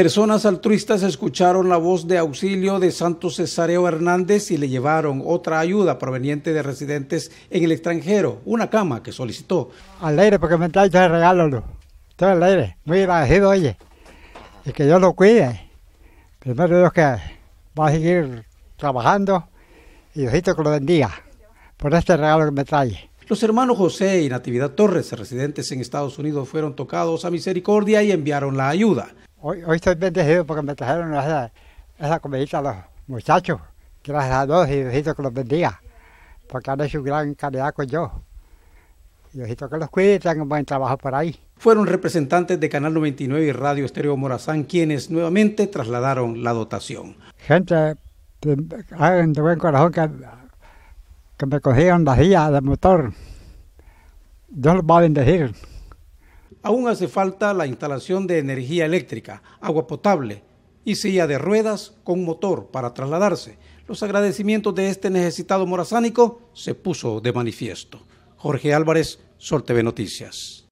Personas altruistas escucharon la voz de auxilio de Santo Cesareo Hernández y le llevaron otra ayuda proveniente de residentes en el extranjero, una cama que solicitó. Al aire, porque me trae todo de regalo, todo al aire, muy agradecido, oye, y que Dios lo cuide. Primero Dios que va a seguir trabajando y Diosito que lo bendiga por este regalo que me trae. Los hermanos José y Natividad Torres, residentes en Estados Unidos, fueron tocados a misericordia y enviaron la ayuda. Hoy, estoy bendecido porque me trajeron esa, esa comidita a los muchachos. Gracias a Dios y Diosito que los bendiga. Porque han hecho gran calidad con yo. Diosito que los cuide y tengan buen trabajo por ahí. Fueron representantes de Canal 99 y Radio Estéreo Morazán quienes nuevamente trasladaron la dotación. Gente, de buen corazón que, me cogieron las sillas del motor. Dios los va a bendecir. Aún hace falta la instalación de energía eléctrica, agua potable y silla de ruedas con motor para trasladarse. Los agradecimientos de este necesitado morazánico se puso de manifiesto. Jorge Álvarez, Sol TV Noticias.